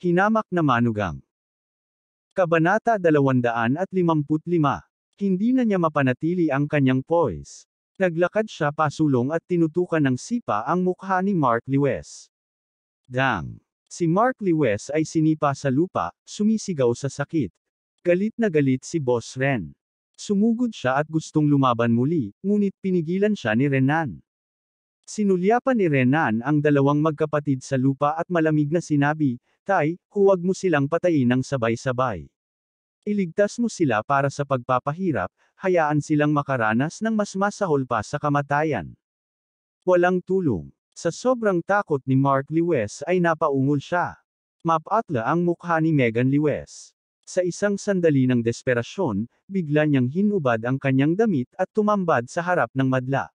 Hinamak na manugang. Kabanata 255. Hindi na niya mapanatili ang kanyang poise. Naglakad siya pasulong at tinutukan ng sipa ang mukha ni Mark Lewis. Dang! Si Mark Lewis ay sinipa sa lupa, sumisigaw sa sakit. Galit na galit si Boss Ren. Sumugod siya at gustong lumaban muli, ngunit pinigilan siya ni Renan. Sinulyapan ni Renan ang dalawang magkapatid sa lupa at malamig na sinabi, Tay, huwag mo silang patayin ng sabay-sabay. Iligtas mo sila para sa pagpapahirap, hayaan silang makaranas ng mas masahol pa sa kamatayan. Walang tulong. Sa sobrang takot ni Mark Lewis ay napaungol siya. Mapatla ang mukha ni Megan Lewis. Sa isang sandali ng desperasyon, bigla niyang hinubad ang kanyang damit at tumambad sa harap ng madla.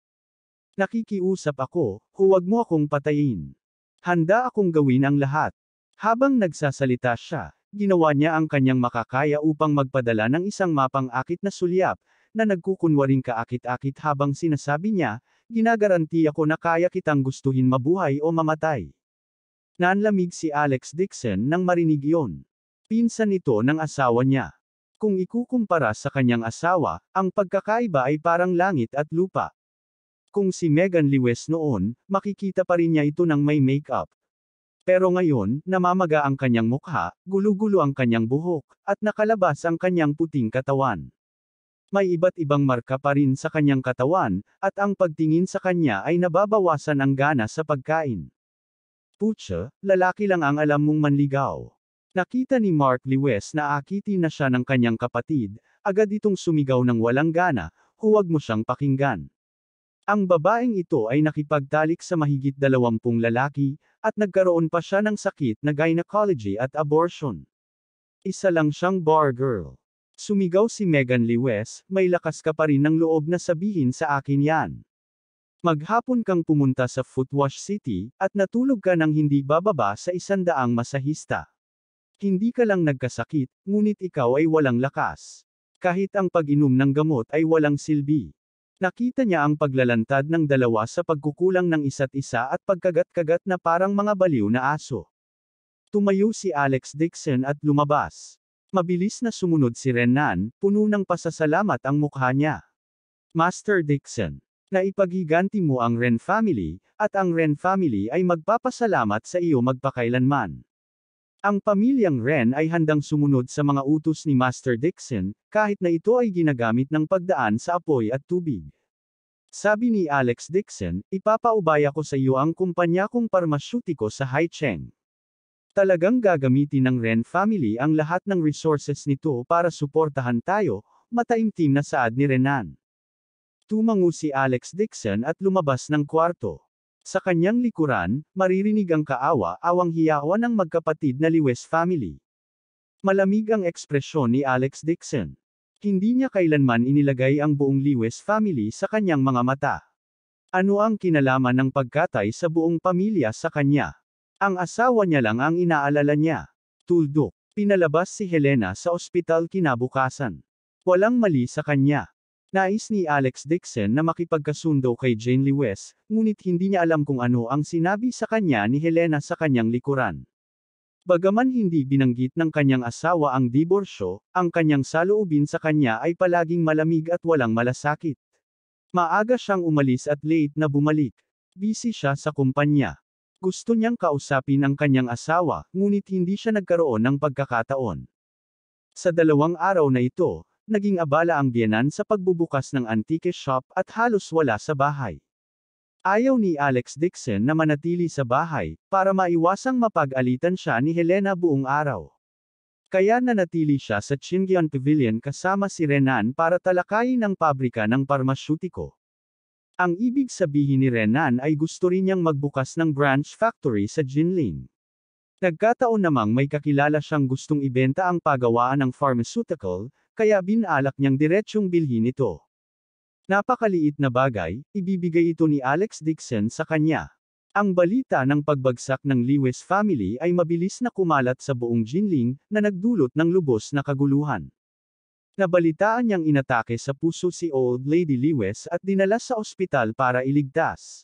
Nakikiusap ako, huwag mo akong patayin. Handa akong gawin ang lahat. Habang nagsasalita siya, ginawa niya ang kanyang makakaya upang magpadala ng isang mapang akit na sulyap, na nagkukunwaring kaakit-akit habang sinasabi niya, ginagaranti ako na kaya kitang gustuhin mabuhay o mamatay. Nanlamig si Alex Dixon nang marinig yon. Pinsan ito ng asawa niya. Kung ikukumpara sa kanyang asawa, ang pagkakaiba ay parang langit at lupa. Kung si Megan Lewis noon, makikita pa rin niya ito ng may make-up, pero ngayon, namamaga ang kanyang mukha, gulugulo ang kanyang buhok, at nakalabas ang kanyang puting katawan. May iba't ibang marka pa rin sa kanyang katawan, at ang pagtingin sa kanya ay nababawasan ang gana sa pagkain. Putsa, lalaki lang ang alam mong manligaw. Nakita ni Mark Lewis na akiti na siya ng kanyang kapatid, agad itong sumigaw ng walang gana, huwag mo siyang pakinggan. Ang babaeng ito ay nakipagtalik sa mahigit dalawampung lalaki, at nagkaroon pa siya ng sakit na gynecology at abortion. Isa lang siyang bar girl. Sumigaw si Megan Lewis, may lakas ka pa rin ng loob na sabihin sa akin yan. Maghapon kang pumunta sa Footwash City, at natulog ka ng hindi bababa sa isandaang masahista. Hindi ka lang nagkasakit, ngunit ikaw ay walang lakas. Kahit ang pag-inom ng gamot ay walang silbi. Nakita niya ang paglalantad ng dalawa sa pagkukulang ng isa't isa at pagkagat-kagat na parang mga baliw na aso. Tumayo si Alex Dixon at lumabas. Mabilis na sumunod si Renan, puno ng pasasalamat ang mukha niya. Master Dixon, naipagiganti mo ang Ren family, at ang Ren family ay magpapasalamat sa iyo magpakailanman. Ang pamilyang Ren ay handang sumunod sa mga utos ni Master Dixon, kahit na ito ay ginagamit ng pagdaan sa apoy at tubig. Sabi ni Alex Dixon, ipapaubaya ko sa iyo ang kumpanya kong parmasyutiko sa Haicheng. Talagang gagamitin ng Ren family ang lahat ng resources nito para suportahan tayo, mataimtim na saad ni Renan. Tumangu si Alex Dixon at lumabas ng kwarto. Sa kanyang likuran, maririnig ang kaawa-awang hiyawan ng magkapatid na Lewis family. Malamig ang ekspresyon ni Alex Dixon. Hindi niya kailanman inilagay ang buong Lewis family sa kanyang mga mata. Ano ang kinalaman ng pagkatay sa buong pamilya sa kanya? Ang asawa niya lang ang inaalala niya. Tuldok, pinalabas si Helena sa ospital kinabukasan. Walang mali sa kanya. Nais ni Alex Dixon na makipagkasundo kay Jane Lewis, ngunit hindi niya alam kung ano ang sinabi sa kanya ni Helena sa kanyang likuran. Bagaman hindi binanggit ng kanyang asawa ang diborsyo, ang kanyang saloobin sa kanya ay palaging malamig at walang malasakit. Maaga siyang umalis at late na bumalik. Busy siya sa kumpanya. Gusto niyang kausapin ang kanyang asawa, ngunit hindi siya nagkaroon ng pagkakataon. Sa dalawang araw na ito, Naging abala ang biyanan sa pagbubukas ng antique shop at halos wala sa bahay. Ayaw ni Alex Dixon na manatili sa bahay, para maiwasang mapag-alitan siya ni Helena buong araw. Kaya nanatili siya sa Chingyon Pavilion kasama si Renan para talakayin ang pabrika ng parmasyutiko. Ang ibig sabihin ni Renan ay gusto rin niyang magbukas ng branch factory sa Jinlin. Nagkataon namang may kakilala siyang gustong ibenta ang pagawaan ng pharmaceutical, kaya binalak niyang diretsyong bilhin ito. Napakaliit na bagay, ibibigay ito ni Alex Dixon sa kanya. Ang balita ng pagbagsak ng Lewis family ay mabilis na kumalat sa buong Jinling, na nagdulot ng lubos na kaguluhan. Nabalitaan niyang inatake sa puso si Old Lady Lewis at dinala sa ospital para iligtas.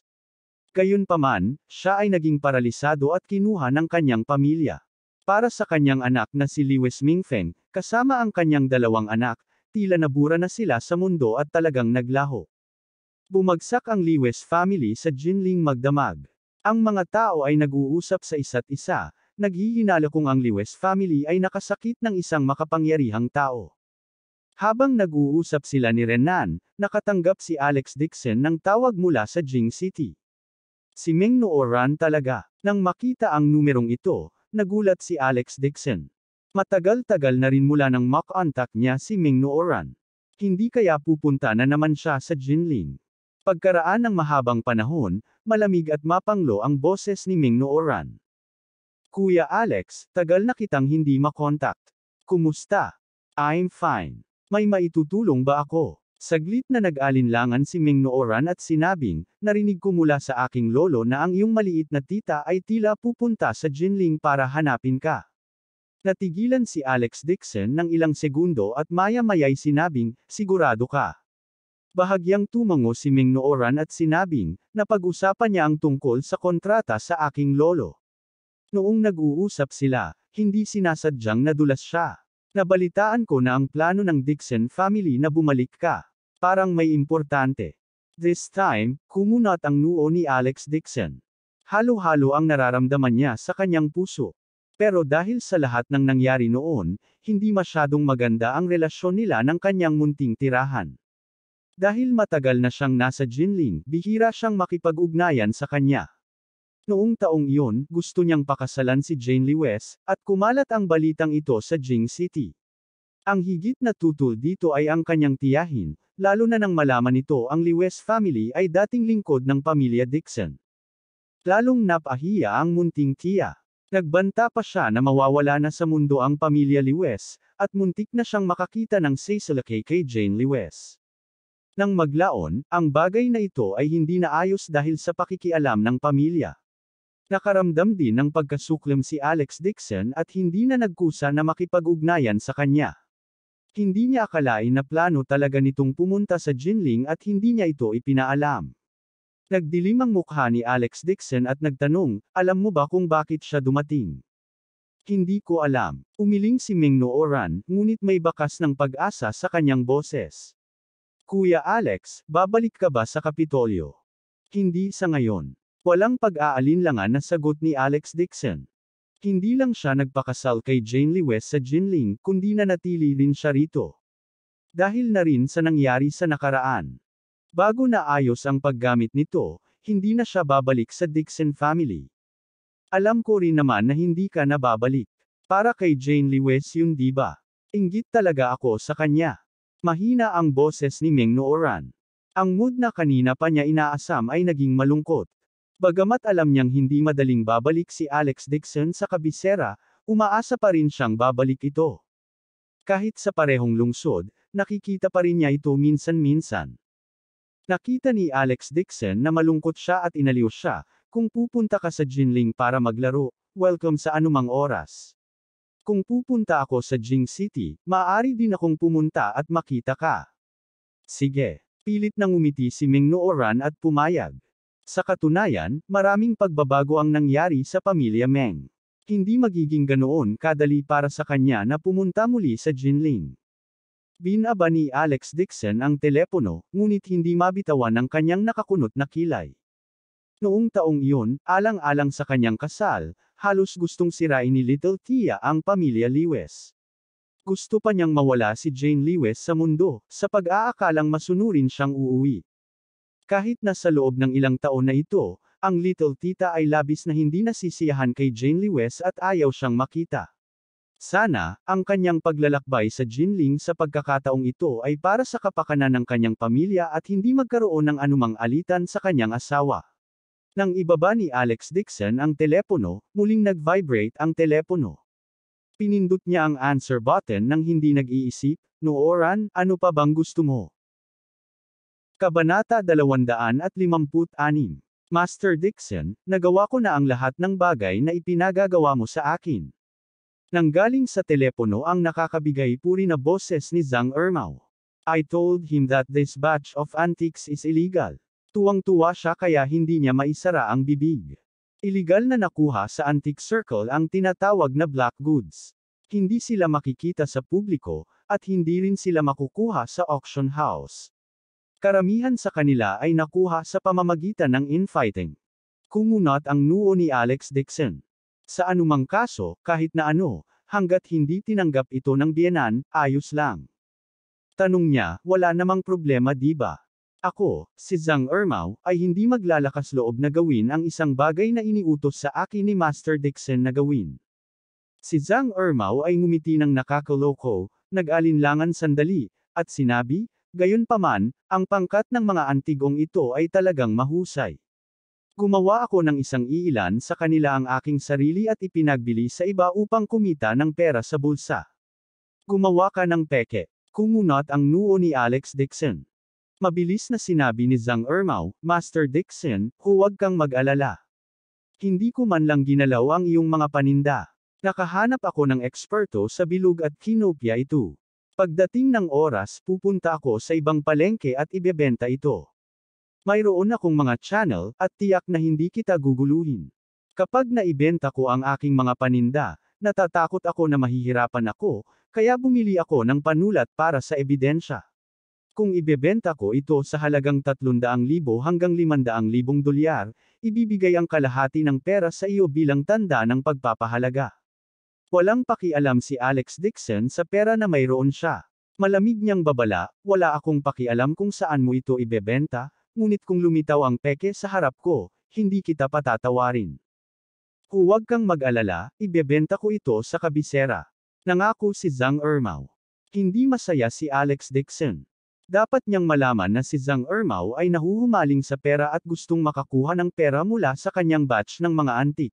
Gayunpaman, siya ay naging paralisado at kinuha ng kanyang pamilya. Para sa kanyang anak na si Lewis Mingfen, kasama ang kanyang dalawang anak, tila nabura na sila sa mundo at talagang naglaho. Bumagsak ang Lewis family sa Jinling Magdamag. Ang mga tao ay nag-uusap sa isa't isa, naghihinala kung ang Lewis family ay nakasakit ng isang makapangyarihang tao. Habang nag-uusap sila ni Renan, nakatanggap si Alex Dixon ng tawag mula sa Jing City. Si Meng Nooran talaga. Nang makita ang numerong ito, nagulat si Alex Dixon. Matagal-tagal na rin mula nang mock contact niya si Ming Nooran. Hindi kaya pupunta na naman siya sa Jinling. Pagkaraan ng mahabang panahon, malamig at mapanglo ang boses ni Ming Nooran. Kuya Alex, tagal na kitang hindi makontakt. Kumusta? I'm fine. May maitutulong ba ako? Saglit na nag-alinlangan si Ming Nooran at sinabing, narinig ko mula sa aking lolo na ang iyong maliit na tita ay tila pupunta sa Jinling para hanapin ka. Natigilan si Alex Dixon ng ilang segundo at maya-mayay sinabing, sigurado ka. Bahagyang tumango si Ming Nooran at sinabing, napag-usapan niya ang tungkol sa kontrata sa aking lolo. Noong nag-uusap sila, hindi sinasadyang nadulas siya. Nabalitaan ko na ang plano ng Dixon family na bumalik ka. Parang may importante. This time, kumunot ang noo ni Alex Dixon. Halo-halo ang nararamdaman niya sa kanyang puso. Pero dahil sa lahat ng nangyari noon, hindi masyadong maganda ang relasyon nila ng kanyang munting tirahan. Dahil matagal na siyang nasa Jinling, bihira siyang makipag-ugnayan sa kanya. Noong taong iyon, gusto niyang pakasalan si Jane Lewis, at kumalat ang balitang ito sa Jing City. Ang higit na tutol dito ay ang kanyang tiyahin, lalo na nang malaman nito ang Liwes family ay dating lingkod ng pamilya Dixon. Lalong napahiya ang munting tiya. Nagbanta pa siya na mawawala na sa mundo ang pamilya Liwes, at muntik na siyang makakita ng Cecilake kay Jane Liwes. Nang maglaon, ang bagay na ito ay hindi naayos dahil sa pakikialam ng pamilya. Nakaramdam din ng pagkasuklam si Alex Dixon at hindi na nagkusa na makipag-ugnayan sa kanya. Hindi niya akalain na plano talaga nitong pumunta sa Jinling at hindi niya ito ipinaalam. Nagdilim ang mukha ni Alex Dixon at nagtanong, alam mo ba kung bakit siya dumating? Hindi ko alam. Umiling si Ming Nooran, ngunit may bakas ng pag-asa sa kanyang boses. Kuya Alex, babalik ka ba sa Kapitolyo? Hindi sa ngayon. Walang pag-aalinlangan na sagot ni Alex Dixon. Hindi lang siya nagpakasal kay Jane Lewis sa Jinling, kundi nanatili rin siya rito. Dahil na rin sa nangyari sa nakaraan. Bago na ayos ang paggamit nito, hindi na siya babalik sa Dixon family. Alam ko rin naman na hindi ka na babalik. Para kay Jane Lewis yun di ba? Ingit talaga ako sa kanya. Mahina ang boses ni Meng Nooran. Ang mood na kanina pa niya inaasam ay naging malungkot. Bagamat alam niyang hindi madaling babalik si Alex Dixon sa kabisera, umaasa pa rin siyang babalik ito. Kahit sa parehong lungsod, nakikita pa rin niya ito minsan-minsan. Nakita ni Alex Dixon na malungkot siya at inaliw siya, kung pupunta ka sa Jinling para maglaro, welcome sa anumang oras. Kung pupunta ako sa Jing City, maaari din akong pumunta at makita ka. Sige. Pilit nang umiti si Ming Nooran at pumayag. Sa katunayan, maraming pagbabago ang nangyari sa pamilya Meng. Hindi magiging ganoon kadali para sa kanya na pumunta muli sa Jinling. Binaba ni Alex Dixon ang telepono, ngunit hindi mabitawan ang kanyang nakakunot na kilay. Noong taong iyon, alang-alang sa kanyang kasal, halos gustong sirain ni Little Tia ang pamilya Lewis. Gusto pa niyang mawala si Jane Lewis sa mundo, sa pag-aakalang masunurin siyang uuwi. Kahit na sa loob ng ilang taon na ito, ang Little Tita ay labis na hindi nasisiyahan kay Jane Lewis at ayaw siyang makita. Sana, ang kanyang paglalakbay sa Jinling sa pagkakataong ito ay para sa kapakanan ng kanyang pamilya at hindi magkaroon ng anumang alitan sa kanyang asawa. Nang ibaba ni Alex Dixon ang telepono, muling nag-vibrate ang telepono. Pinindot niya ang answer button nang hindi nag-iisip, Nooran, ano pa bang gusto mo? Kabanata 256 Master Dixon, nagawa ko na ang lahat ng bagay na ipinagagawa mo sa akin. Nanggaling sa telepono ang nakakabigay puri na boses ni Zhang Ermao. I told him that this batch of antiques is illegal. Tuwang-tuwa siya kaya hindi niya maisara ang bibig. Illegal na nakuha sa antique circle ang tinatawag na black goods hindi sila makikita sa publiko, at hindi rin sila makukuha sa auction house. Karamihan sa kanila ay nakuha sa pamamagitan ng infighting. Kumunot ang nuo ni Alex Dixon. Sa anumang kaso, kahit na ano, hanggat hindi tinanggap ito ng biyenan, ayos lang. Tanong niya, wala namang problema di ba? Ako, si Zhang Ermao, ay hindi maglalakas loob na gawin ang isang bagay na iniutos sa akin ni Master Dixon na gawin. Si Zhang Ermao ay ngumiti ng nakakaloko, nag-alinlangan sandali, at sinabi, Gayunpaman, ang pangkat ng mga antigong ito ay talagang mahusay. Gumawa ako ng isang iilan sa kanila ang aking sarili at ipinagbili sa iba upang kumita ng pera sa bulsa. Gumawa ka ng peke. Kumunot ang nuo ni Alex Dixon. Mabilis na sinabi ni Zhang Ermao, Master Dixon, huwag kang mag-alala. Hindi ko man lang ginalaw ang iyong mga paninda. Nakahanap ako ng eksperto sa bilog at kinopya ito. Pagdating ng oras pupunta ako sa ibang palengke at ibebenta ito. Mayroon akong mga channel, at tiyak na hindi kita guguluhin. Kapag naibenta ko ang aking mga paninda, natatakot ako na mahihirapan ako, kaya bumili ako ng panulat para sa ebidensya. Kung ibebenta ko ito sa halagang 300,000 hanggang 500,000 dolyar, ibibigay ang kalahati ng pera sa iyo bilang tanda ng pagpapahalaga. Walang pakialam si Alex Dixon sa pera na mayroon siya. Malamig niyang babala, wala akong pakialam kung saan mo ito ibebenta, ngunit kung lumitaw ang peke sa harap ko, hindi kita patatawarin. Huwag kang mag-alala, ibebenta ko ito sa kabisera. Nangako si Zhang Ermao. Hindi masaya si Alex Dixon. Dapat niyang malaman na si Zhang Ermao ay nahuhumaling sa pera at gustong makakuha ng pera mula sa kanyang batch ng mga antik.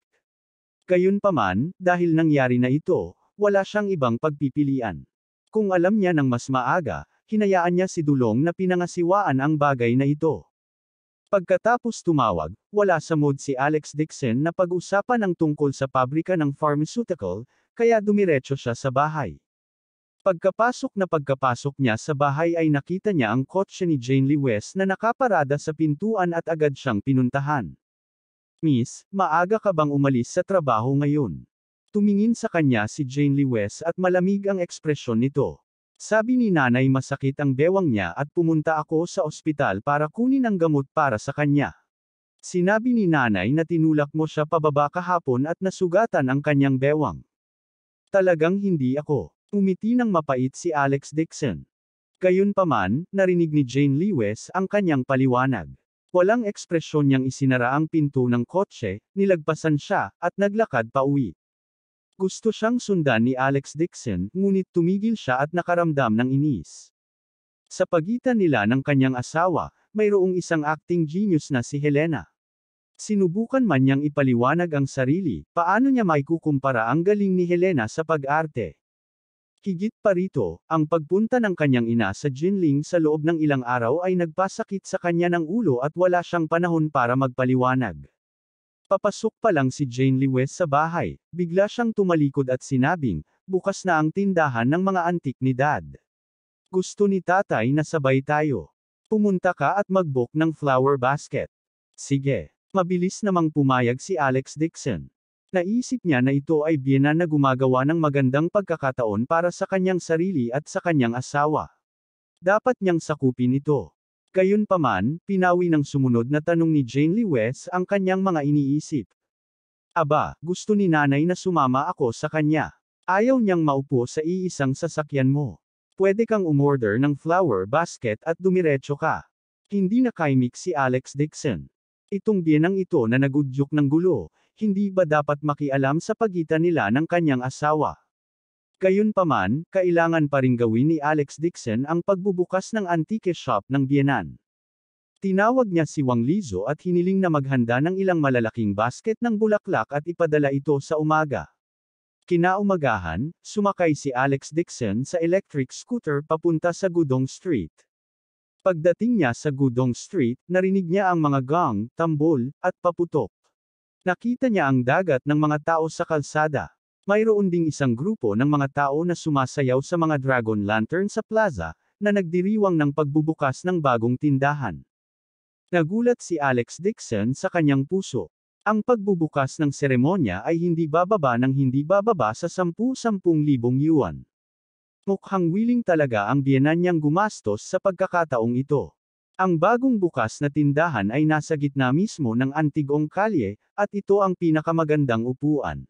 Gayunpaman, dahil nangyari na ito, wala siyang ibang pagpipilian. Kung alam niya ng mas maaga, hinayaan niya si Dulong na pinangasiwaan ang bagay na ito. Pagkatapos tumawag, wala sa mood si Alex Dixon na pag-usapan ang tungkol sa pabrika ng pharmaceutical, kaya dumiretso siya sa bahay. Pagkapasok na pagkapasok niya sa bahay ay nakita niya ang kotse ni Jane Lee West na nakaparada sa pintuan at agad siyang pinuntahan. Miss, maaga ka bang umalis sa trabaho ngayon? Tumingin sa kanya si Jane Lewis at malamig ang ekspresyon nito. Sabi ni nanay masakit ang bewang niya at pumunta ako sa ospital para kunin ang gamot para sa kanya. Sinabi ni nanay na tinulak mo siya pababa kahapon at nasugatan ang kanyang bewang. Talagang hindi ako. Umiti ng mapait si Alex Dixon. Gayunpaman, narinig ni Jane Lewis ang kanyang paliwanag. Walang ekspresyon niyang isinara ang pinto ng kotse, nilagpasan siya, at naglakad pa uwi. Gusto siyang sundan ni Alex Dixon, ngunit tumigil siya at nakaramdam ng inis. Sa pagitan nila ng kanyang asawa, mayroong isang acting genius na si Helena. Sinubukan man niyang ipaliwanag ang sarili, paano niya maikukumpara ang galing ni Helena sa pag-arte. Higit pa rito, ang pagpunta ng kanyang ina sa Jinling sa loob ng ilang araw ay nagpasakit sa kanya ng ulo at wala siyang panahon para magpaliwanag. Papasok pa lang si Jane Lewis sa bahay, bigla siyang tumalikod at sinabing, bukas na ang tindahan ng mga antik ni Dad. Gusto ni tatay na sabay tayo. Pumunta ka at magbok ng flower basket. Sige. Mabilis namang pumayag si Alex Dixon. Naisip niya na ito ay biyena na gumagawa ng magandang pagkakataon para sa kanyang sarili at sa kanyang asawa. Dapat niyang sakupin ito. Gayunpaman, pinawi ng sumunod na tanong ni Jane Lee West ang kanyang mga iniisip. Aba, gusto ni nanay na sumama ako sa kanya. Ayaw niyang maupo sa iisang sasakyan mo. Pwede kang umorder ng flower basket at dumiretso ka. Hindi nakaimik si Alex Dixon. Itong bienang ito na nagudyok ng gulo, hindi ba dapat makialam sa pagitan nila ng kanyang asawa? Gayunpaman, kailangan pa rin gawin ni Alex Dixon ang pagbubukas ng antique shop ng Bienan. Tinawag niya si Wang Lizo at hiniling na maghanda ng ilang malalaking basket ng bulaklak at ipadala ito sa umaga. Kinaumagahan, sumakay si Alex Dixon sa electric scooter papunta sa Gudong Street. Pagdating niya sa Gudong Street, narinig niya ang mga gong, tambol, at paputok. Nakita niya ang dagat ng mga tao sa kalsada. Mayroon ding isang grupo ng mga tao na sumasayaw sa mga dragon lantern sa plaza, na nagdiriwang ng pagbubukas ng bagong tindahan. Nagulat si Alex Dixon sa kanyang puso. Ang pagbubukas ng seremonya ay hindi bababa ng hindi bababa sa 10-10,000 yuan. Mukhang willing talaga ang biyenan niyang gumastos sa pagkakataong ito. Ang bagong bukas na tindahan ay nasa gitna mismo ng antigong kalye, at ito ang pinakamagandang upuan.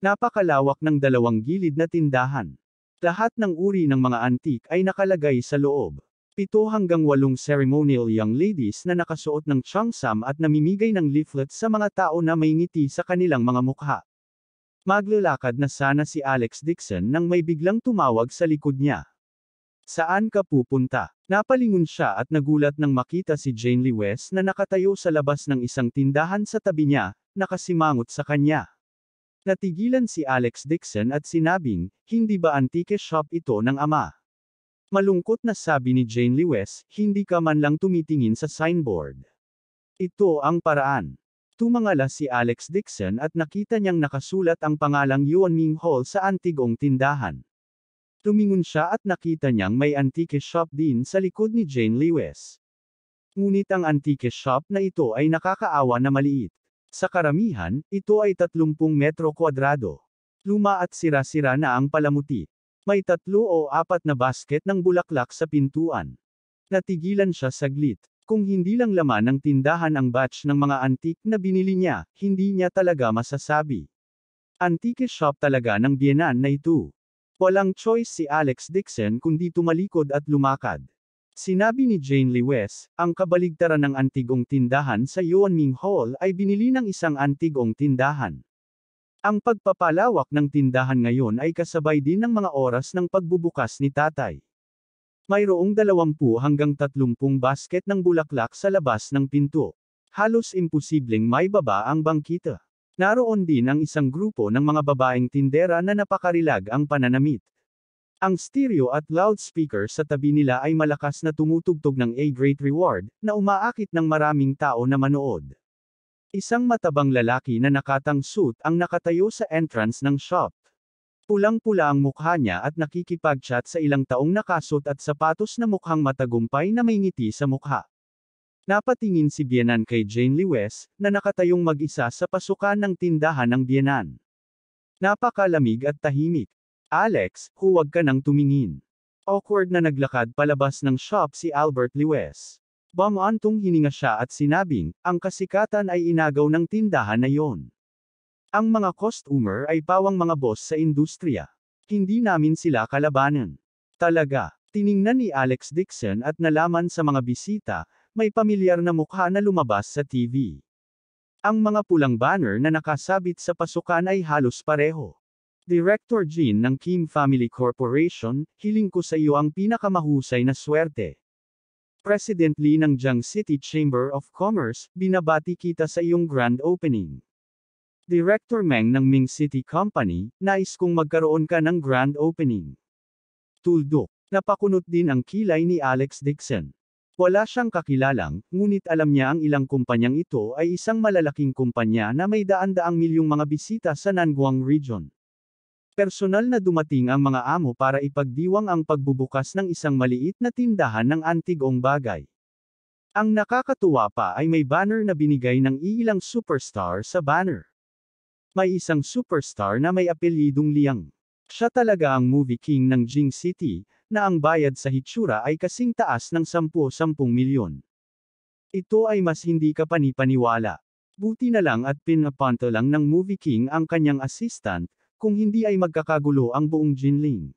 Napakalawak ng dalawang gilid na tindahan. Lahat ng uri ng mga antik ay nakalagay sa loob. Pito hanggang walong ceremonial young ladies na nakasuot ng changsam at namimigay ng leaflet sa mga tao na may ngiti sa kanilang mga mukha. Maglalakad na sana si Alex Dixon nang may biglang tumawag sa likod niya. Saan ka pupunta? Napalingon siya at nagulat nang makita si Jane Lee West na nakatayo sa labas ng isang tindahan sa tabi niya, nakasimangot sa kanya. Natigilan si Alex Dixon at sinabing, hindi ba antike shop ito ng ama? Malungkot na sabi ni Jane Lee West, hindi ka man lang tumitingin sa signboard. Ito ang paraan. Tumangala si Alex Dixon at nakita niyang nakasulat ang pangalang Yuan Ming Hall sa antigong tindahan. Tumingon siya at nakita niyang may antique shop din sa likod ni Jane Lewis. Ngunit ang antique shop na ito ay nakakaawa na maliit. Sa karamihan, ito ay 30 metro kwadrado. Luma at sira-sira na ang palamuti. May tatlo o apat na basket ng bulaklak sa pintuan. Natigilan siya saglit. Kung hindi lang laman ng tindahan ang batch ng mga antik na binili niya, hindi niya talaga masasabi. Antique shop talaga ng Bienan na ito. Walang choice si Alex Dixon kundi tumalikod at lumakad. Sinabi ni Jane Lewis, ang kabaligtaran ng antigong tindahan sa Yuanming Hall ay binili ng isang antigong tindahan. Ang pagpapalawak ng tindahan ngayon ay kasabay din ng mga oras ng pagbubukas ni tatay. Mayroong 20 hanggang 30 basket ng bulaklak sa labas ng pinto. Halos imposibleng may baba ang bangkita. Naroon din ang isang grupo ng mga babaeng tindera na napakarilag ang pananamit. Ang stereo at loudspeaker sa tabi nila ay malakas na tumutugtog ng A Great Reward, na umaakit ng maraming tao na manood. Isang matabang lalaki na nakatang suit ang nakatayo sa entrance ng shop. Pulang-pula ang mukha niya at nakikipag-chat sa ilang taong nakasot at sapatos na mukhang matagumpay na may ngiti sa mukha. Napatingin si Bienan kay Jane Lewis, na nakatayong mag-isa sa pasukan ng tindahan ng Bienan. Napakalamig at tahimik. Alex, huwag ka nang tumingin. Awkward na naglakad palabas ng shop si Albert Lewis. Bumantong hininga siya at sinabing, ang kasikatan ay inagaw ng tindahan na yon. Ang mga customer ay pawang mga boss sa industriya. Hindi namin sila kalabanan. Talaga, tiningnan ni Alex Dixon at nalaman sa mga bisita, may pamilyar na mukha na lumabas sa TV. Ang mga pulang banner na nakasabit sa pasukan ay halos pareho. Director Jean ng Kim Family Corporation, hiling ko sa iyo ang pinakamahusay na swerte. President Lee ng Jiang City Chamber of Commerce, binabati kita sa iyong grand opening. Director Meng ng Ming City Company, nais kong magkaroon ka ng grand opening. Tuldok. Napakunot din ang kilay ni Alex Dixon. Wala siyang kakilalang, ngunit alam niya ang ilang kumpanyang ito ay isang malalaking kumpanya na may daan-daang milyong mga bisita sa Nanguang Region. Personal na dumating ang mga amo para ipagdiwang ang pagbubukas ng isang maliit na tindahan ng antigong bagay. Ang nakakatuwa pa ay may banner na binigay ng iilang superstar sa banner. May isang superstar na may apelyidong Liang. Siya talaga ang movie king ng Jing City, na ang bayad sa hitsura ay kasing taas ng 10-10 milyon. Ito ay mas hindi kapanipaniwala. Buti na lang at pinapanto lang ng Movie King ang kanyang assistant, kung hindi ay magkakagulo ang buong Jinling.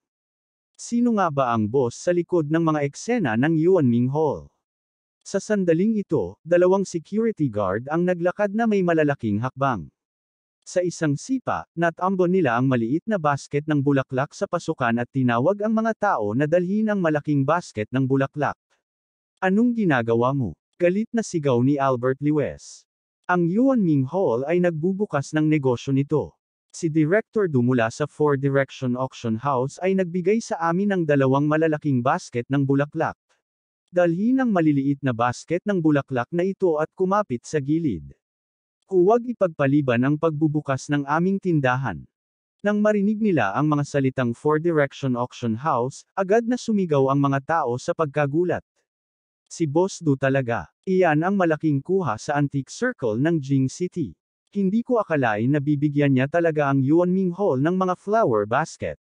Sino nga ba ang boss sa likod ng mga eksena ng Yuan Ming Hall? Sa sandaling ito, dalawang security guard ang naglakad na may malalaking hakbang. Sa isang sipa, natambo nila ang maliit na basket ng bulaklak sa pasukan at tinawag ang mga tao na dalhin ang malaking basket ng bulaklak. Anong ginagawa mo? Galit na sigaw ni Albert Lewis. Ang Yuan Ming Hall ay nagbubukas ng negosyo nito. Si Director Dumula sa Four Direction Auction House ay nagbigay sa amin ng dalawang malalaking basket ng bulaklak. Dalhin ang maliliit na basket ng bulaklak na ito at kumapit sa gilid. Huwag ipagpaliban ang pagbubukas ng aming tindahan. Nang marinig nila ang mga salitang Four Direction Auction House, agad na sumigaw ang mga tao sa pagkagulat. Si Boss Du talaga. Iyan ang malaking kuha sa antique circle ng Jing City. Hindi ko akalain na bibigyan niya talaga ang Yuanming Hall ng mga flower basket.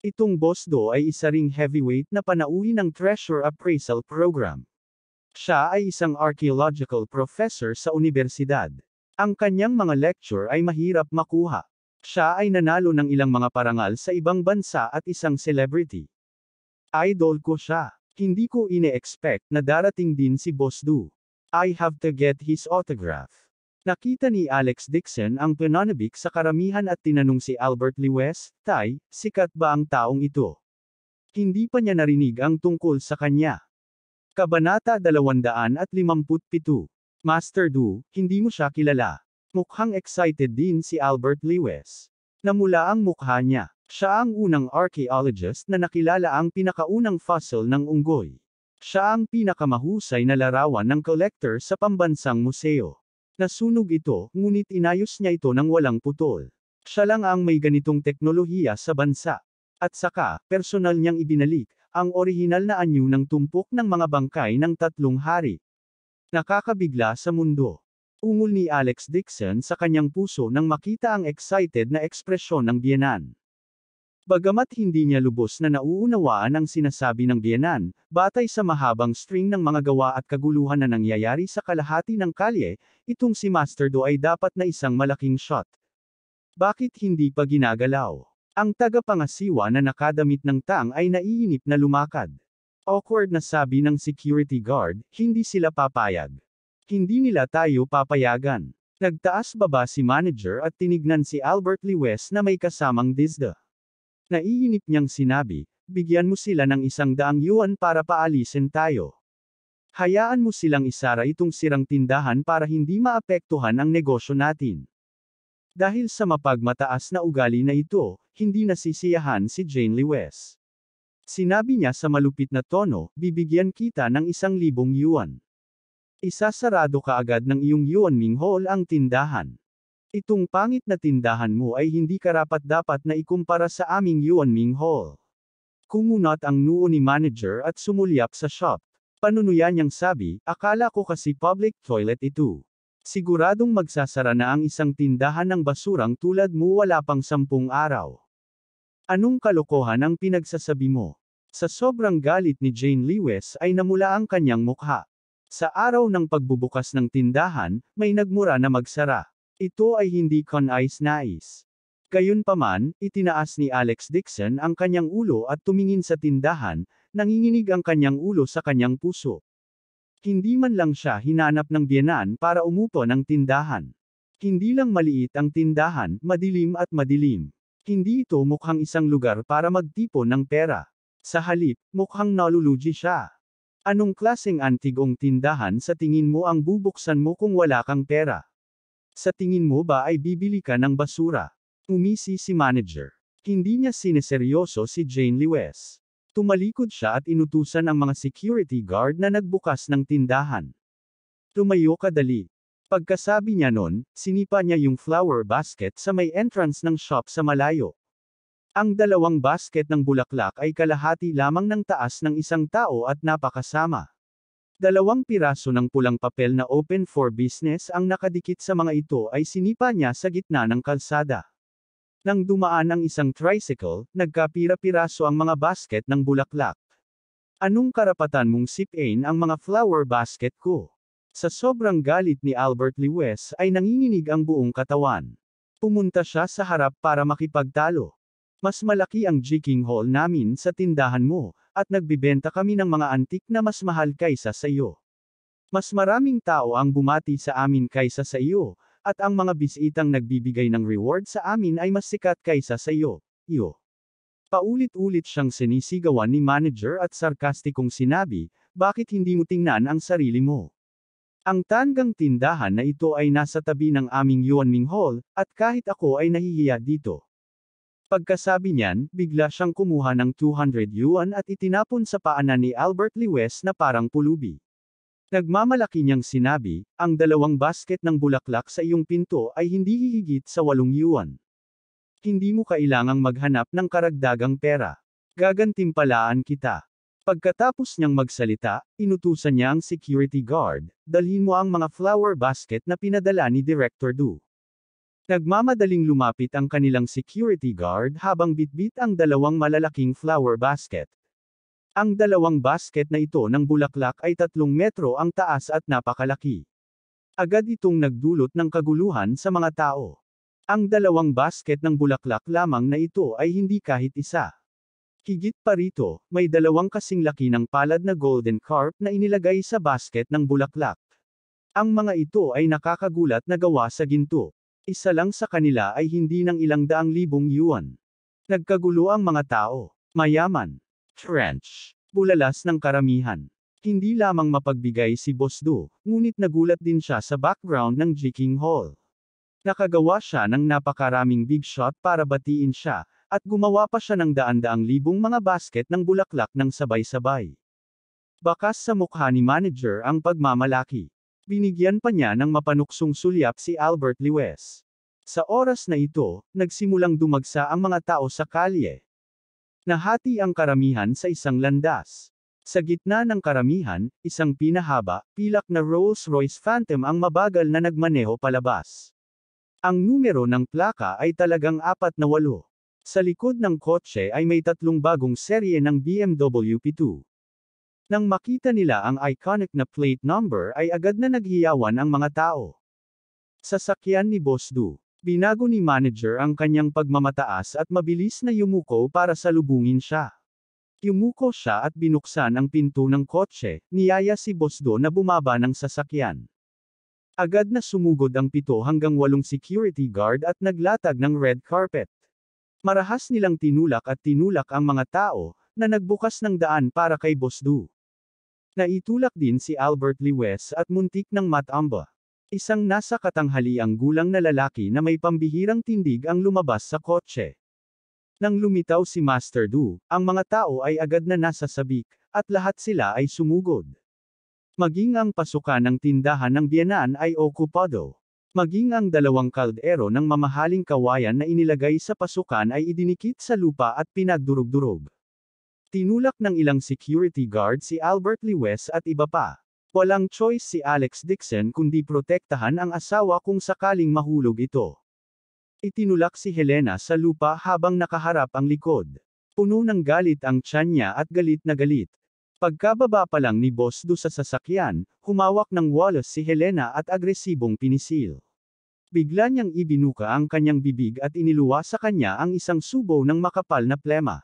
Itong Boss Do ay isa ring heavyweight na panauhi ng Treasure Appraisal Program. Siya ay isang archaeological professor sa universidad. Ang kanyang mga lecture ay mahirap makuha. Siya ay nanalo ng ilang mga parangal sa ibang bansa at isang celebrity. Idol ko siya. Hindi ko ine-expect na darating din si Boss Du. I have to get his autograph. Nakita ni Alex Dixon ang pananabik sa karamihan at tinanong si Albert Lewis, Tay, sikat ba ang taong ito? Hindi pa niya narinig ang tungkol sa kanya. Kabanata 257 Master Du, hindi mo siya kilala. Mukhang excited din si Albert Lewis. Namula ang mukha niya. Siya ang unang archaeologist na nakilala ang pinakaunang fossil ng unggoy. Siya ang pinakamahusay na larawan ng collector sa pambansang museo. Nasunog ito, ngunit inayos niya ito ng walang putol. Siya lang ang may ganitong teknolohiya sa bansa. At saka, personal niyang ibinalik, ang orihinal na anyo ng tumpok ng mga bangkay ng tatlong hari, Nakakabigla sa mundo. Ungol ni Alex Dixon sa kanyang puso nang makita ang excited na ekspresyon ng Bienan. Bagamat hindi niya lubos na nauunawaan ang sinasabi ng Bienan, batay sa mahabang string ng mga gawa at kaguluhan na nangyayari sa kalahati ng kalye, itong si Master Do ay dapat na isang malaking shot. Bakit hindi pa ginagalaw? Ang tagapangasiwa na nakadamit ng tang ay naiinip na lumakad. Awkward na sabi ng security guard, hindi sila papayag. Hindi nila tayo papayagan. Nagtaas baba si manager at tinignan si Albert Lewes na may kasamang disda. Naiinip niyang sinabi, bigyan mo sila ng isang daang yuan para paalisin tayo. Hayaan mo silang isara itong sirang tindahan para hindi maapektuhan ang negosyo natin. Dahil sa mapagmataas na ugali na ito, hindi nasisiyahan si Jane Lewes. Sinabi niya sa malupit na tono, bibigyan kita ng isang libong yuan. Isasarado ka agad ng iyong yuan Ming Hall ang tindahan. Itong pangit na tindahan mo ay hindi karapat-dapat na ikumpara sa aming Yuan Ming Hall. Kumunot ang noo ni manager at sumulyap sa shop. Panunuya niyang sabi, akala ko kasi public toilet ito. Siguradong magsasara na ang isang tindahan ng basurang tulad mo wala pang sampung araw. Anong kalokohan ang pinagsasabi mo? Sa sobrang galit ni Jane Lewis ay namula ang kanyang mukha. Sa araw ng pagbubukas ng tindahan, may nagmura na magsara. Ito ay hindi kanais-nais. Gayunpaman, itinaas ni Alex Dixon ang kanyang ulo at tumingin sa tindahan, nanginginig ang kanyang ulo sa kanyang puso. Hindi man lang siya hinanap ng biyanan para umupo ng tindahan. Hindi lang maliit ang tindahan, madilim at madilim. Hindi ito mukhang isang lugar para magtipo ng pera. Sa halip, mukhang naluluji siya. Anong klaseng antigong tindahan sa tingin mo ang bubuksan mo kung wala kang pera? Sa tingin mo ba ay bibili ka ng basura? Umisi si manager. Hindi niya sineseryoso si Jane Lewis. Tumalikod siya at inutusan ang mga security guard na nagbukas ng tindahan. Tumayo ka dali. Pagkasabi niya noon, sinipa niya yung flower basket sa may entrance ng shop sa malayo. Ang dalawang basket ng bulaklak ay kalahati lamang ng taas ng isang tao at napakasama. Dalawang piraso ng pulang papel na open for business ang nakadikit sa mga ito ay sinipa niya sa gitna ng kalsada. Nang dumaan ang isang tricycle, nagkapira-piraso ang mga basket ng bulaklak. Anong karapatan mong sipain ang mga flower basket ko? Sa sobrang galit ni Albert Lewis ay nanginginig ang buong katawan. Pumunta siya sa harap para makipagtalo. Mas malaki ang jiking hall namin sa tindahan mo, at nagbibenta kami ng mga antik na mas mahal kaysa sa iyo. Mas maraming tao ang bumati sa amin kaysa sa iyo, at ang mga bisitang nagbibigay ng reward sa amin ay mas sikat kaysa sa iyo. Iyo. Paulit-ulit siyang sinisigawan ni manager at sarkastikong sinabi, bakit hindi mo tingnan ang sarili mo? Ang tanggang tindahan na ito ay nasa tabi ng aming Yuanming Hall, at kahit ako ay nahihiya dito. Pagkasabi niyan, bigla siyang kumuha ng 200 yuan at itinapon sa paanan ni Albert Lewis na parang pulubi. Nagmamalaki niyang sinabi, ang dalawang basket ng bulaklak sa iyong pinto ay hindi hihigit sa 8 yuan. Hindi mo kailangang maghanap ng karagdagang pera. Gagantimpalaan kita. Pagkatapos niyang magsalita, inutusan niya ang security guard, dalhin mo ang mga flower basket na pinadala ni Director Du. Nagmamadaling lumapit ang kanilang security guard habang bitbit ang dalawang malalaking flower basket. Ang dalawang basket na ito ng bulaklak ay tatlong metro ang taas at napakalaki. Agad itong nagdulot ng kaguluhan sa mga tao. Ang dalawang basket ng bulaklak lamang na ito ay hindi kahit isa. Higit pa rito, may dalawang kasing laki ng palad na golden carp na inilagay sa basket ng bulaklak. Ang mga ito ay nakakagulat na gawa sa ginto. Isa lang sa kanila ay hindi ng ilang daang libong yuan. Nagkagulo ang mga tao. Mayaman. Trench. Bulalas ng karamihan. Hindi lamang mapagbigay si Boss Du, ngunit nagulat din siya sa background ng Jiking Hall. Nakagawa siya ng napakaraming big shot para batiin siya, at gumawa pa siya ng daan-daang libong mga basket ng bulaklak ng sabay-sabay. Bakas sa mukha ni manager ang pagmamalaki. Binigyan pa niya ng mapanuksong sulyap si Albert Lewis. Sa oras na ito, nagsimulang dumagsa ang mga tao sa kalye. Nahati ang karamihan sa isang landas. Sa gitna ng karamihan, isang pinahaba, pilak na Rolls-Royce Phantom ang mabagal na nagmaneho palabas. Ang numero ng plaka ay talagang apat na walo. Sa likod ng kotse ay may tatlong bagong serye ng BMW P2. Nang makita nila ang iconic na plate number ay agad na naghiyawan ang mga tao. Sa sakyan ni Boss Du. Binago ni manager ang kanyang pagmamataas at mabilis na yumuko para salubungin siya. Yumuko siya at binuksan ang pinto ng kotse, niyaya si Boss Do na bumaba ng sasakyan. Agad na sumugod ang pito hanggang walong security guard at naglatag ng red carpet. Marahas nilang tinulak at tinulak ang mga tao, na nagbukas ng daan para kay Boss Du. Naitulak din si Albert Lewes at muntik ng Matamba. Isang nasa katanghaliang gulang na lalaki na may pambihirang tindig ang lumabas sa kotse. Nang lumitaw si Master Du, ang mga tao ay agad na nasa sabik, at lahat sila ay sumugod. Maging ang pasukan ng tindahan ng biyanan ay okupado. Maging ang dalawang kaldero ng mamahaling kawayan na inilagay sa pasukan ay idinikit sa lupa at pinagdurog-durog. Tinulak ng ilang security guard si Albert Lewis at iba pa. Walang choice si Alex Dixon kundi protektahan ang asawa kung sakaling mahulog ito. Itinulak si Helena sa lupa habang nakaharap ang likod. Puno ng galit ang tiyan niya at galit na galit. Pagkababa pa lang ni Boss Do sa sasakyan, humawak ng Wallace si Helena at agresibong pinisil. Bigla niyang ibinuka ang kanyang bibig at iniluwa sa kanya ang isang subo ng makapal na plema.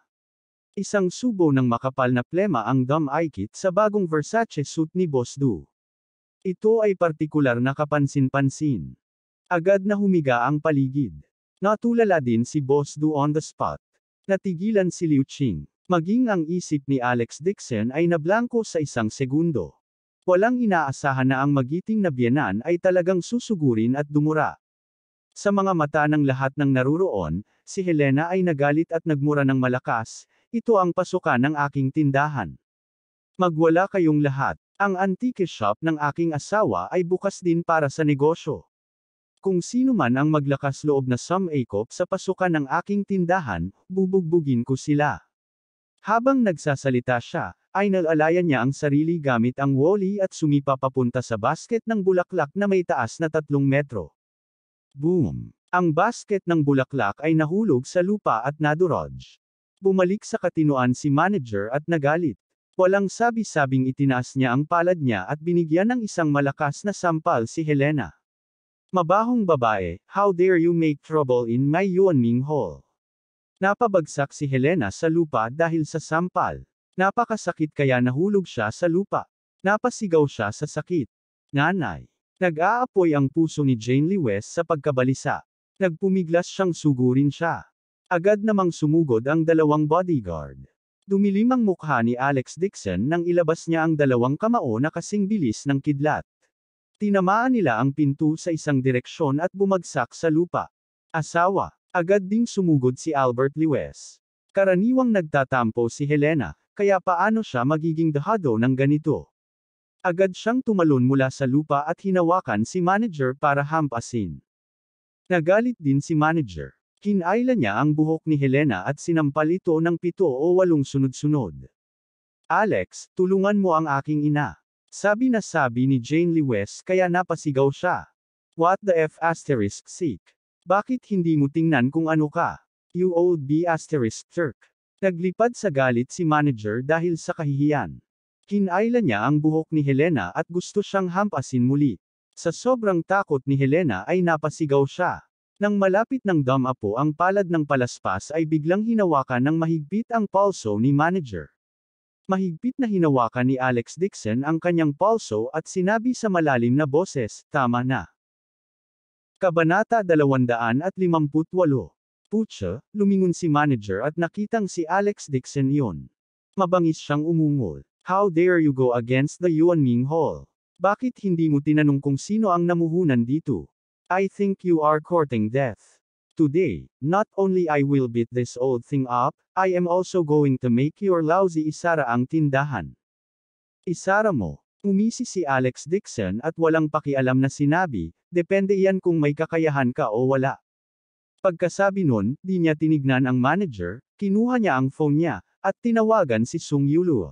Isang subo ng makapal na plema ang dumb eye kit sa bagong Versace suit ni Boss Du. Ito ay partikular na kapansin-pansin. Agad na humiga ang paligid. Natulala din si Boss Du on the spot. Natigilan si Liu Qing. Maging ang isip ni Alex Dixon ay nablangko sa isang segundo. Walang inaasahan na ang magiting na biyanan ay talagang susugurin at dumura. Sa mga mata ng lahat ng naruroon, si Helena ay nagalit at nagmura ng malakas, ito ang pasukan ng aking tindahan. Magwala kayong lahat, ang antique shop ng aking asawa ay bukas din para sa negosyo. Kung sino man ang maglakas loob na sumakop sa pasukan ng aking tindahan, bubugbugin ko sila. Habang nagsasalita siya, ay nag-alaya niya ang sarili gamit ang wally at sumipa papunta sa basket ng bulaklak na may taas na tatlong metro. Boom! Ang basket ng bulaklak ay nahulog sa lupa at nadurog. Bumalik sa katinuan si manager at nagalit. Walang sabi-sabing itinaas niya ang palad niya at binigyan ng isang malakas na sampal si Helena. Mabahong babae, how dare you make trouble in my Yuanming Hall? Napabagsak si Helena sa lupa dahil sa sampal. Napakasakit kaya nahulog siya sa lupa. Napasigaw siya sa sakit. Nanay. Nag-aapoy ang puso ni Jane Lewis sa pagkabalisa. Nagpumiglas siyang sugurin siya. Agad namang sumugod ang dalawang bodyguard. Dumilim ang mukha ni Alex Dixon nang ilabas niya ang dalawang kamao na kasing bilis ng kidlat. Tinamaan nila ang pinto sa isang direksyon at bumagsak sa lupa. Asawa. Agad ding sumugod si Albert Lewis. Karaniwang nagtatampo si Helena, kaya paano siya magiging dahado ng ganito? Agad siyang tumalon mula sa lupa at hinawakan si manager para hampasin. Nagalit din si manager. Kinaila niya ang buhok ni Helena at sinampal ito ng pito o walong sunod-sunod. Alex, tulungan mo ang aking ina. Sabi na sabi ni Jane Lewis kaya napasigaw siya. What the F asterisk seek? Bakit hindi mo tingnan kung ano ka? You old B asterisk Turk. Naglipad sa galit si manager dahil sa kahihiyan. Kinaila niya ang buhok ni Helena at gusto siyang hampasin muli. Sa sobrang takot ni Helena ay napasigaw siya. Nang malapit ng damapo ang palad ng palaspas ay biglang hinawakan ng mahigpit ang pulso ni manager. Mahigpit na hinawakan ni Alex Dixon ang kanyang pulso at sinabi sa malalim na boses, tama na. Kabanata 258 Pucha, lumingon si manager at nakitang si Alex Dixon yon. Mabangis siyang umungol. How dare you go against the Yuan Ming Hall? Bakit hindi mo tinanong kung sino ang namuhunan dito? I think you are courting death. Today, not only I will beat this old thing up, I am also going to make your lousy isara ang tindahan. Isara mo. Umisi si Alex Dixon at walang pakialam na sinabi, Depende iyan kung may kakayahan ka o wala. Pagkasabi nun, di niya tinignan ang manager, kinuha niya ang phone niya, at tinawagan si Sung Yulu.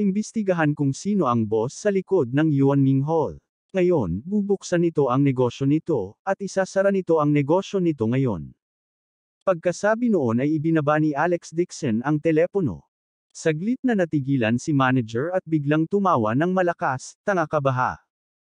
Imbestigahan kung sino ang boss sa likod ng Yuan Ming Hall. Ngayon, bubuksan nito ang negosyo nito, at isasara nito ang negosyo nito ngayon. Pagkasabi noon ay ibinaba ni Alex Dixon ang telepono. Saglit na natigilan si manager at biglang tumawa ng malakas, tanga ka ba ha?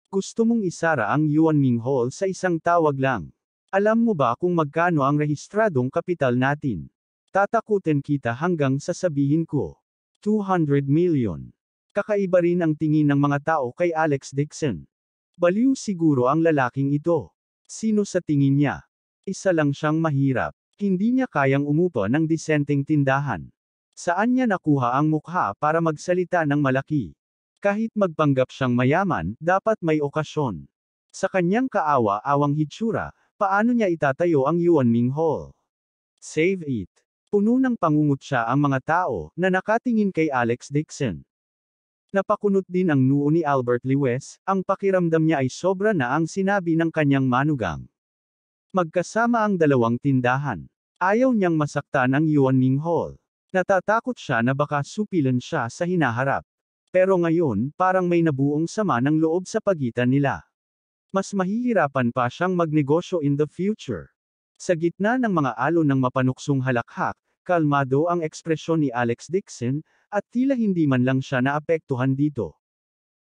Gusto mong isara ang Yuanming Hall sa isang tawag lang. Alam mo ba kung magkano ang rehistradong kapital natin? Tatakutin kita hanggang sasabihin ko. 200 million. Kakaiba rin ang tingin ng mga tao kay Alex Dixon. Baliw siguro ang lalaking ito. Sino sa tingin niya? Isa lang siyang mahirap. Hindi niya kayang umupo ng disenteng tindahan. Saan niya nakuha ang mukha para magsalita ng malaki? Kahit magpanggap siyang mayaman, dapat may okasyon. Sa kanyang kaawa-awang hitsura, paano niya itatayo ang Yuanming Hall? Save it. Puno ng pangungutya ang mga tao na nakatingin kay Alex Dixon. Napakunot din ang noo ni Albert Lewis, ang pakiramdam niya ay sobra na ang sinabi ng kanyang manugang. Magkasama ang dalawang tindahan. Ayaw niyang masaktan ang Yuanming Hall. Natatakot siya na baka supilan siya sa hinaharap. Pero ngayon, parang may nabuong sama ng loob sa pagitan nila. Mas mahihirapan pa siyang magnegosyo in the future. Sa gitna ng mga alon ng mapanuksong halakhak, kalmado ang ekspresyon ni Alex Dixon, at tila hindi man lang siya naapektuhan dito.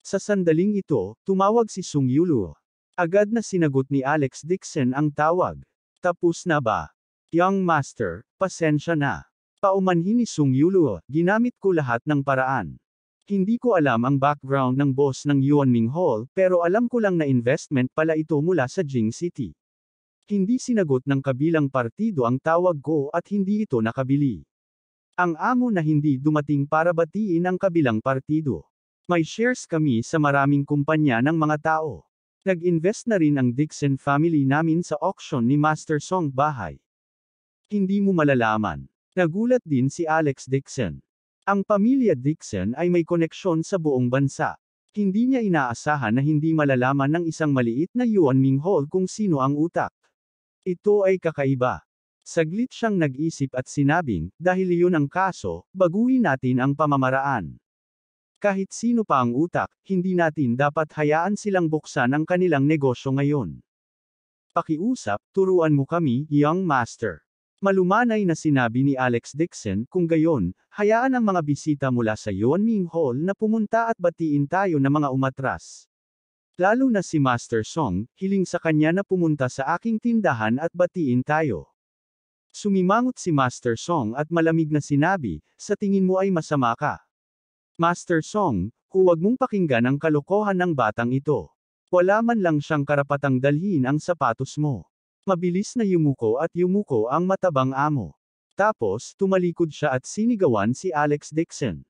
Sa sandaling ito, tumawag si Sung Yulu. Agad na sinagot ni Alex Dixon ang tawag. Tapos na ba? Young Master, pasensya na. Paumanhin ni Sung Yulu, ginamit ko lahat ng paraan. Hindi ko alam ang background ng boss ng Yuanming Hall, pero alam ko lang na investment pala ito mula sa Jing City. Hindi sinagot ng kabilang partido ang tawag ko at hindi ito nakabili. Ang amo na hindi dumating para batiin ang kabilang partido. May shares kami sa maraming kumpanya ng mga tao. Nag-invest na rin ang Dixon family namin sa auction ni Master Song Bahay. Hindi mo malalaman. Nagulat din si Alex Dixon. Ang pamilya Dixon ay may koneksyon sa buong bansa. Hindi niya inaasahan na hindi malalaman ng isang maliit na Yuan Ming Minghol kung sino ang utak. Ito ay kakaiba. Saglit siyang nag-isip at sinabing, dahil iyon ang kaso, baguhin natin ang pamamaraan. Kahit sino pa ang utak, hindi natin dapat hayaan silang buksan ang kanilang negosyo ngayon. Pakiusap, turuan mo kami, young master. Malumanay na sinabi ni Alex Dixon, kung gayon, Hayaan ang mga bisita mula sa Yuan Ming Hall na pumunta at batiin tayo ng mga umatras. Lalo na si Master Song, hiling sa kanya na pumunta sa aking tindahan at batiin tayo. Sumimangot si Master Song at malamig na sinabi, sa tingin mo ay masama ka. Master Song, huwag mong pakinggan ang kalokohan ng batang ito. Wala man lang siyang karapatang dalhin ang sapatos mo. Mabilis na yumuko at yumuko ang matabang amo. Tapos, tumalikod siya at sinigawan si Alex Dixon.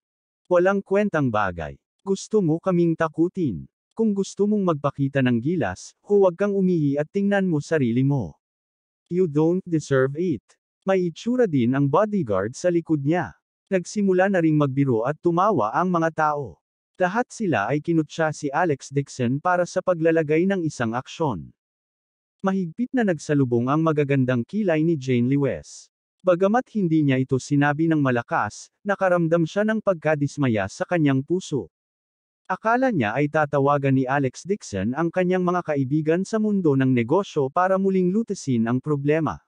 Walang kwentang bagay. Gusto mo kaming takutin. Kung gusto mong magpakita ng gilas, huwag kang umihi at tingnan mo sarili mo. You don't deserve it. May itsura din ang bodyguard sa likod niya. Nagsimula na ring magbiro at tumawa ang mga tao. Lahat sila ay kinutsa si Alex Dixon para sa paglalagay ng isang aksyon. Mahigpit na nagsalubong ang magagandang kilay ni Jane Lewis. Bagamat hindi niya ito sinabi ng malakas, nakaramdam siya ng pagkadismaya sa kanyang puso. Akala niya ay tatawagan ni Alex Dixon ang kanyang mga kaibigan sa mundo ng negosyo para muling lutasin ang problema.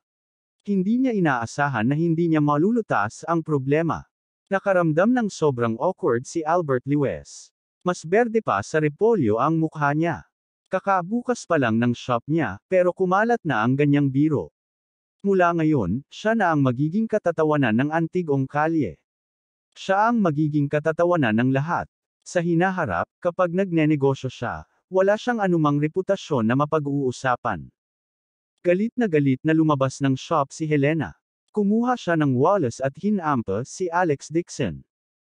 Hindi niya inaasahan na hindi niya malulutas ang problema. Nakaramdam ng sobrang awkward si Albert Lewis. Mas berde pa sa repolyo ang mukha niya. Kakabukas pa lang ng shop niya, pero kumalat na ang ganyang biro. Mula ngayon, siya na ang magiging katatawanan ng Antigong Kalye. Siya ang magiging katatawanan ng lahat. Sa hinaharap, kapag nagnenegosyo siya, wala siyang anumang reputasyon na mapag-uusapan. Galit na galit na lumabas ng shop si Helena. Kumuha siya ng Wallace at hinampa si Alex Dixon.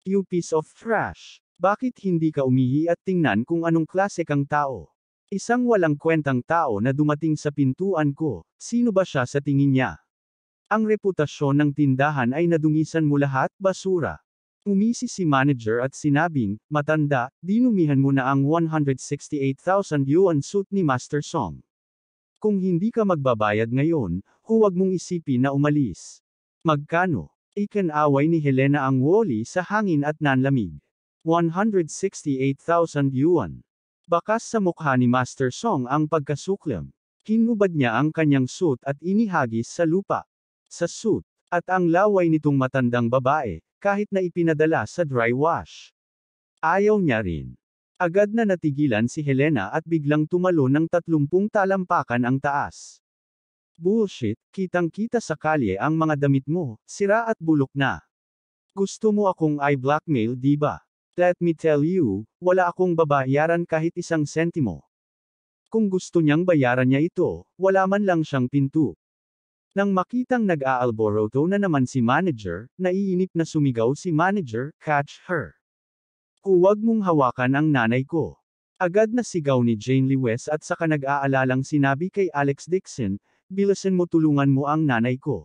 You piece of trash. Bakit hindi ka umihi at tingnan kung anong klase kang tao? Isang walang kwentang tao na dumating sa pintuan ko, sino ba siya sa tingin niya? Ang reputasyon ng tindahan ay nadungisan mo lahat, basura. Umisi si manager at sinabing, matanda, dinumihan mo na ang 168,000 yuan suit ni Master Song. Kung hindi ka magbabayad ngayon, huwag mong isipin na umalis. Magkano? Ikanaway ni Helena ang woli sa hangin at nanlamig. 168,000 yuan. Bakas sa mukha ni Master Song ang pagkasuklam. Hinubad niya ang kanyang suit at inihagis sa lupa. Sa suit, at ang laway nitong matandang babae, kahit na ipinadala sa dry wash. Ayaw niya rin. Agad na natigilan si Helena at biglang tumalo ng tatlumpung talampakan ang taas. Bullshit, kitang-kita sa kalye ang mga damit mo, sira at bulok na. Gusto mo akong i-blackmail diba? Let me tell you, wala akong babayaran kahit isang sentimo. Kung gusto niyang bayaran niya ito, wala man lang siyang pinto. Nang makitang nag-aalboroto na naman si manager, naiinip na sumigaw si manager, catch her. Huwag mong hawakan ang nanay ko. Agad na sigaw ni Jane Lewis at saka nag-aalalang sinabi kay Alex Dixon, bilisan mo tulungan mo ang nanay ko.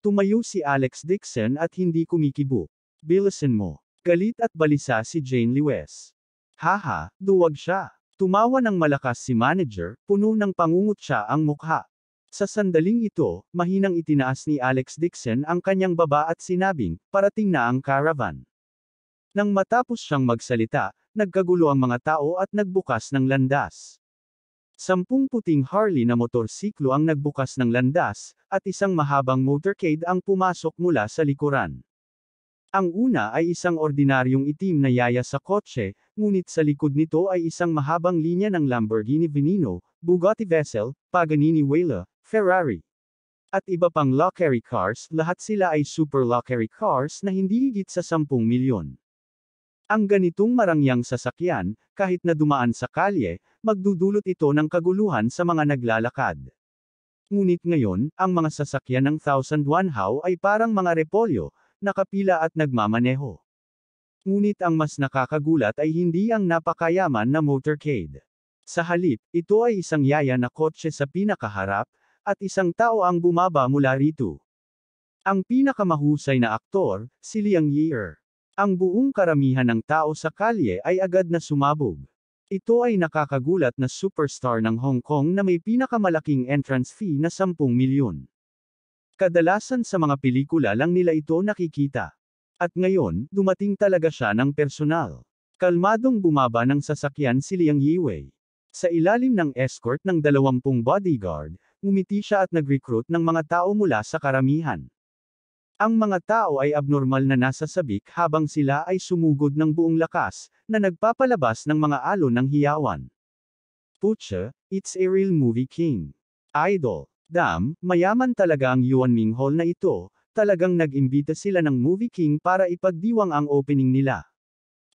Tumayo si Alex Dixon at hindi kumikibo. Bilisan mo. Galit at balisa si Jane Lewis. Haha, duwag siya. Tumawa ng malakas si manager, puno ng pangungutya ang mukha. Sa sandaling ito, mahinang itinaas ni Alex Dixon ang kanyang baba at sinabing, parating na ang caravan. Nang matapos siyang magsalita, nagkagulo ang mga tao at nagbukas ng landas. Sampung puting Harley na motorsiklo ang nagbukas ng landas, at isang mahabang motorcade ang pumasok mula sa likuran. Ang una ay isang ordinaryong itim na yaya sa kotse, ngunit sa likod nito ay isang mahabang linya ng Lamborghini Veneno, Bugatti Vessel, Paganini Whaler, Ferrari. At iba pang luxury cars, lahat sila ay super luxury cars na hindi higit sa 10 milyon. Ang ganitong marangyang sasakyan, kahit na dumaan sa kalye, magdudulot ito ng kaguluhan sa mga naglalakad. Ngunit ngayon, ang mga sasakyan ng 1001 How ay parang mga repolyo, nakapila at nagmamaneho. Ngunit ang mas nakakagulat ay hindi ang napakayaman na motorcade. Sa halip, ito ay isang yaya na kotse sa pinakaharap, at isang tao ang bumaba mula rito. Ang pinakamahusay na aktor, si Liang Year. Ang buong karamihan ng tao sa kalye ay agad na sumabog. Ito ay nakakagulat na superstar ng Hong Kong na may pinakamalaking entrance fee na 10 milyon. Kadalasan sa mga pelikula lang nila ito nakikita. At ngayon, dumating talaga siya ng personal. Kalmadong bumaba ng sasakyan si Liang Yiwei. Sa ilalim ng escort ng dalawampung bodyguard, umiti siya at nag-recruit ng mga tao mula sa karamihan. Ang mga tao ay abnormal na nasa sabik habang sila ay sumugod ng buong lakas, na nagpapalabas ng mga alon ng hiyawan. Pucha, it's a real movie king. Idol. Dam, mayaman talaga ang Yuan Ming Hall na ito, talagang nag-imbita sila ng Movie King para ipagdiwang ang opening nila.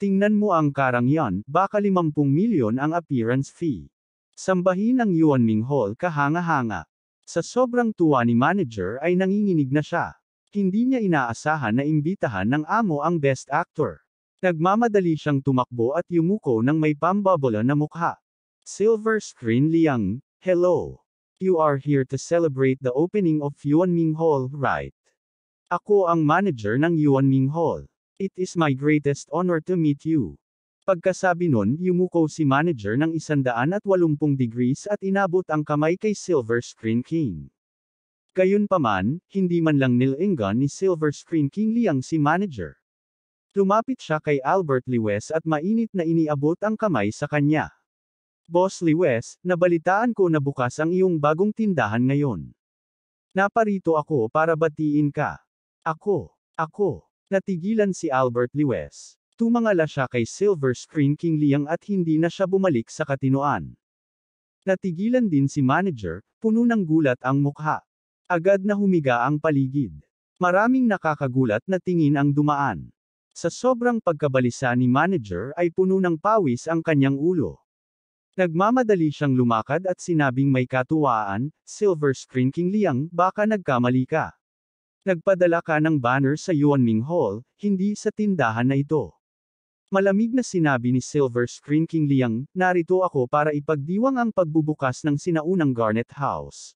Tingnan mo ang karang yan, baka 50 milyon ang appearance fee. Sambahin ang Yuan Ming Hall kahanga-hanga. Sa sobrang tuwa ni manager ay nanginginig na siya. Hindi niya inaasahan na imbitahan ng amo ang best actor. Nagmamadali siyang tumakbo at yumuko ng may pambabola na mukha. Silver screen liang, hello. You are here to celebrate the opening of Yuanming Hall, right? Ako ang manager ng Yuanming Hall. It is my greatest honor to meet you. Pagkasabi nun, yumuko si manager ng 180 degrees at inabot ang kamay kay Silver Screen King. Gayunpaman, hindi man lang nilinggan ni Silver Screen King liyang si manager. Tumapit siya kay Albert Liwes at mainit na iniabot ang kamay sa kanya. Boss Liwes, nabalitaan ko na bukas ang iyong bagong tindahan ngayon. Naparito ako para batiin ka. Ako, ako, natigilan si Albert Liwes. Tumangala siya kay Silver Screen King Liang at hindi na siya bumalik sa katinoan. Natigilan din si manager, puno ng gulat ang mukha. Agad na humiga ang paligid. Maraming nakakagulat na tingin ang dumaan. Sa sobrang pagkabalisa ni manager ay puno ng pawis ang kanyang ulo. Nagmamadali siyang lumakad at sinabing may katuwaan, Silver Screen King Liang, baka nagkamali ka. Nagpadala ka ng banner sa Yuanming Hall, hindi sa tindahan na ito. Malamig na sinabi ni Silver Screen King Liang, narito ako para ipagdiwang ang pagbubukas ng sinaunang Garnet House.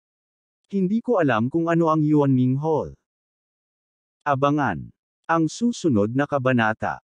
Hindi ko alam kung ano ang Yuanming Hall. Abangan. Ang susunod na kabanata.